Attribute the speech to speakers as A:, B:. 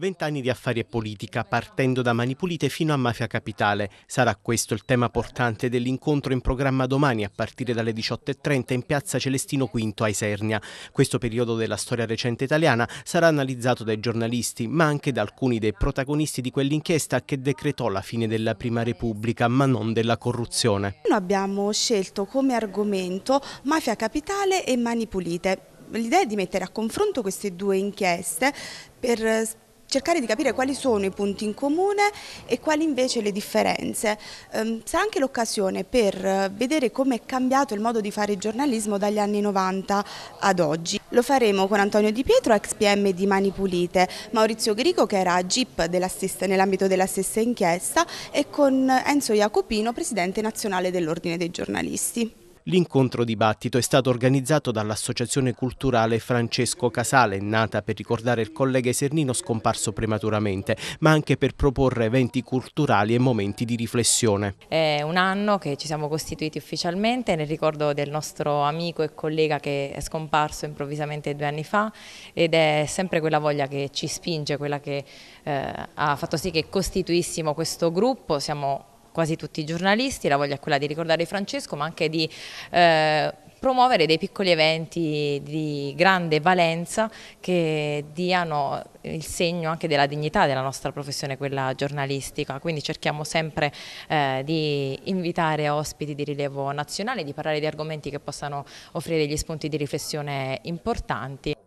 A: Vent'anni di affari e politica, partendo da Mani Pulite fino a Mafia Capitale. Sarà questo il tema portante dell'incontro in programma domani a partire dalle 18.30 in piazza Celestino V a Isernia. Questo periodo della storia recente italiana sarà analizzato dai giornalisti, ma anche da alcuni dei protagonisti di quell'inchiesta che decretò la fine della Prima Repubblica, ma non della corruzione.
B: Noi abbiamo scelto come argomento Mafia Capitale e Mani Pulite. L'idea è di mettere a confronto queste due inchieste per cercare di capire quali sono i punti in comune e quali invece le differenze. Ehm, sarà anche l'occasione per eh, vedere come è cambiato il modo di fare giornalismo dagli anni 90 ad oggi. Lo faremo con Antonio Di Pietro, ex PM di Mani Pulite, Maurizio Grico che era GIP nell'ambito della stessa inchiesta e con Enzo Jacopino, presidente nazionale dell'Ordine dei giornalisti.
A: L'incontro dibattito è stato organizzato dall'Associazione Culturale Francesco Casale, nata per ricordare il collega Esernino scomparso prematuramente, ma anche per proporre eventi culturali e momenti di riflessione.
C: È un anno che ci siamo costituiti ufficialmente nel ricordo del nostro amico e collega che è scomparso improvvisamente due anni fa ed è sempre quella voglia che ci spinge, quella che eh, ha fatto sì che costituissimo questo gruppo, siamo quasi tutti i giornalisti, la voglia è quella di ricordare Francesco ma anche di eh, promuovere dei piccoli eventi di grande valenza che diano il segno anche della dignità della nostra professione, quella giornalistica, quindi cerchiamo sempre eh, di invitare ospiti di rilievo nazionale, di parlare di argomenti che possano offrire degli spunti di riflessione importanti.